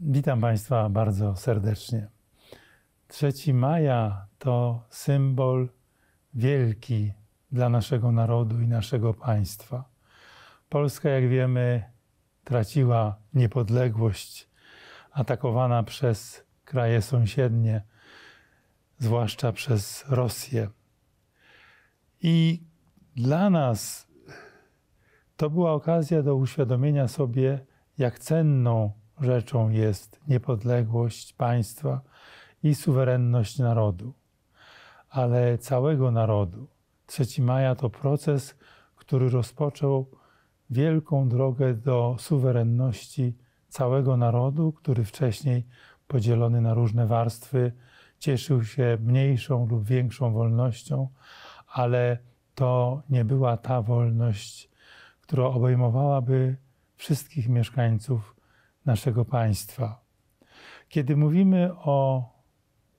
Witam Państwa bardzo serdecznie. 3 maja to symbol wielki dla naszego narodu i naszego państwa. Polska, jak wiemy, traciła niepodległość, atakowana przez kraje sąsiednie, zwłaszcza przez Rosję. I dla nas to była okazja do uświadomienia sobie, jak cenną rzeczą jest niepodległość państwa i suwerenność narodu, ale całego narodu. 3 maja to proces, który rozpoczął wielką drogę do suwerenności całego narodu, który wcześniej podzielony na różne warstwy cieszył się mniejszą lub większą wolnością, ale to nie była ta wolność, która obejmowałaby wszystkich mieszkańców naszego państwa. Kiedy mówimy o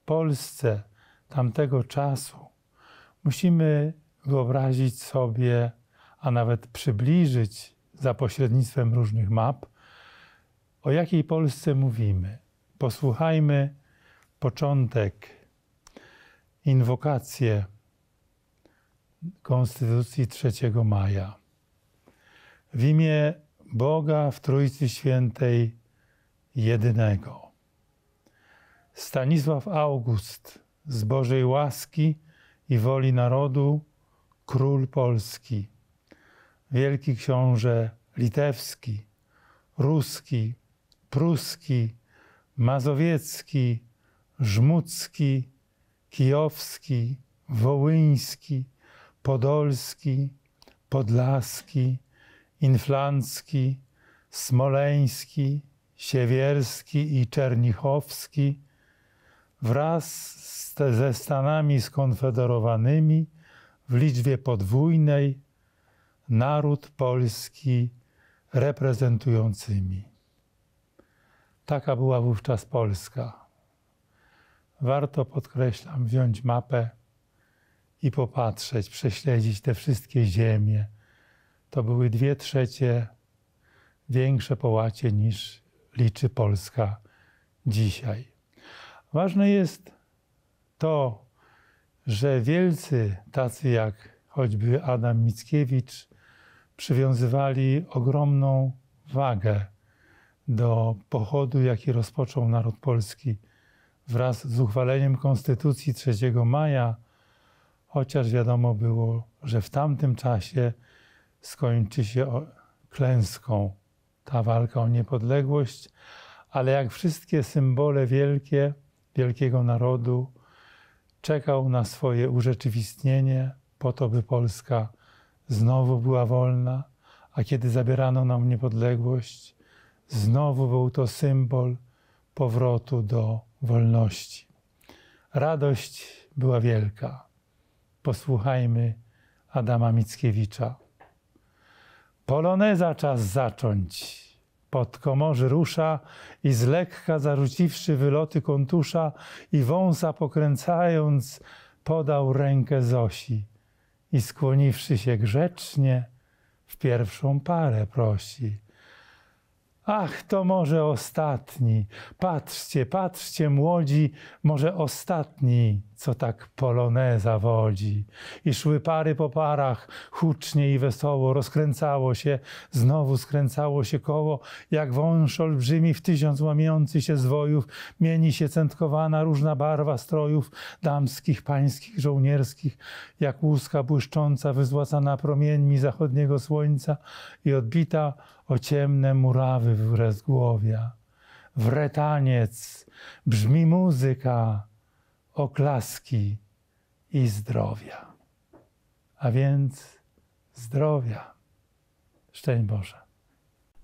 Polsce tamtego czasu, musimy wyobrazić sobie, a nawet przybliżyć za pośrednictwem różnych map, o jakiej Polsce mówimy. Posłuchajmy początek, inwokację Konstytucji 3 maja. W imię Boga w Trójcy Świętej jedynego. Stanisław August z Bożej łaski i woli narodu, król polski, wielki książę litewski, ruski, pruski, mazowiecki, żmudzki, kijowski, wołyński, podolski, podlaski, inflancki, smoleński, siewierski i czernichowski wraz ze Stanami Skonfederowanymi w liczbie podwójnej naród polski reprezentującymi. Taka była wówczas Polska. Warto, podkreślam, wziąć mapę i popatrzeć, prześledzić te wszystkie ziemie, to były dwie trzecie większe połacie niż liczy Polska dzisiaj. Ważne jest to, że wielcy, tacy jak choćby Adam Mickiewicz, przywiązywali ogromną wagę do pochodu, jaki rozpoczął naród polski wraz z uchwaleniem Konstytucji 3 maja, chociaż wiadomo było, że w tamtym czasie skończy się klęską ta walka o niepodległość, ale jak wszystkie symbole wielkie, wielkiego narodu, czekał na swoje urzeczywistnienie po to, by Polska znowu była wolna, a kiedy zabierano nam niepodległość, znowu był to symbol powrotu do wolności. Radość była wielka. Posłuchajmy Adama Mickiewicza poloneza czas zacząć. Pod komorzy rusza i z lekka zarzuciwszy wyloty kontusza i wąsa pokręcając, podał rękę Zosi i skłoniwszy się grzecznie, w pierwszą parę prosi. Ach, to może ostatni. Patrzcie, patrzcie, młodzi, może ostatni, co tak poloneza wodzi. I szły pary po parach, hucznie i wesoło, rozkręcało się, znowu skręcało się koło, jak wąż olbrzymi w tysiąc łamiący się zwojów, mieni się centkowana różna barwa strojów damskich, pańskich, żołnierskich, jak łuska błyszcząca, wyzłacana promieni zachodniego słońca i odbita o ciemne murawy w rozgłowia. Wretaniec, brzmi muzyka, oklaski i zdrowia. A więc zdrowia. Szczęść Boże.